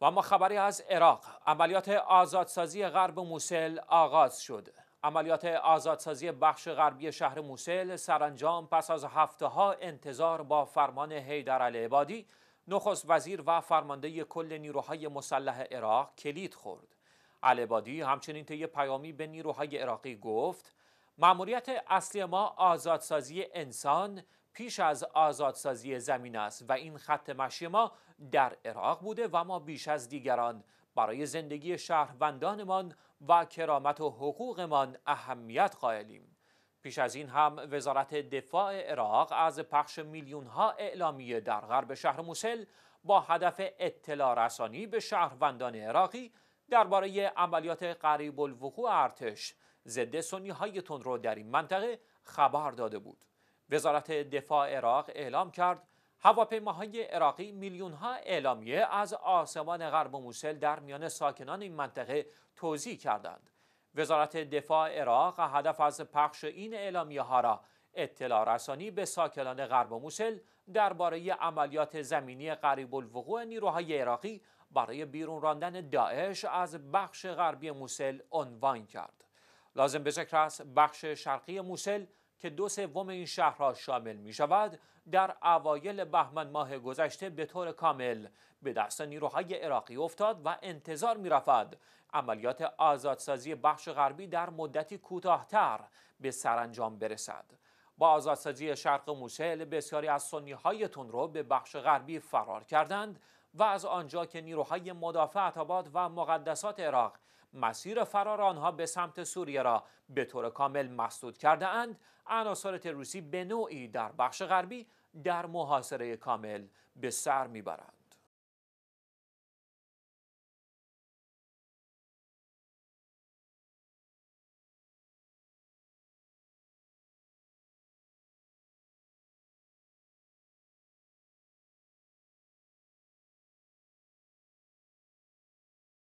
و ما خبری از عراق عملیات آزادسازی غرب موسل آغاز شد عملیات آزادسازی بخش غربی شهر موسل سرانجام پس از هفته ها انتظار با فرمان حیدر عبادی نخست وزیر و فرمانده کل نیروهای مسلح عراق کلید خورد العبادی همچنین طی پیامی به نیروهای عراقی گفت مأموریت اصلی ما آزادسازی انسان پیش از آزادسازی زمین است و این خط مشی ما در عراق بوده و ما بیش از دیگران برای زندگی شهروندانمان و کرامت و حقوقمان اهمیت قائلیم پیش از این هم وزارت دفاع عراق از پخش میلیون ها اعلامیه در غرب شهر موسل با هدف اطلاع رسانی به شهروندان عراقی درباره عملیات قریب الوقوع ارتش ضد سنی های تندرو در این منطقه خبر داده بود وزارت دفاع عراق اعلام کرد هواپیماهای عراقی میلیون ها اعلامیه از آسمان غرب موسل در میان ساکنان این منطقه توضیح کردند. وزارت دفاع عراق هدف از پخش این اعلامیه ها را اطلاع رسانی به ساکنان غرب موسل درباره عملیات زمینی قریب الوقوع نیروهای عراقی برای بیرون راندن داعش از بخش غربی موسل عنوان کرد. لازم به ذکر است بخش شرقی موسل که دو سوم این شهر شامل می شود در اوایل بهمن ماه گذشته به طور کامل به دست نیروهای عراقی افتاد و انتظار می رفت عملیات آزادسازی بخش غربی در مدتی کوتاهتر به سرانجام برسد با آزادسازی شرق موسیل بسیاری از سنی های رو به بخش غربی فرار کردند و از آنجا که نیروهای مدافع عتابات و مقدسات عراق مسیر فرار آنها به سمت سوریه را به طور کامل مسدود کرده اند عناصر روسی به نوعی در بخش غربی در محاصره کامل به سر میبرند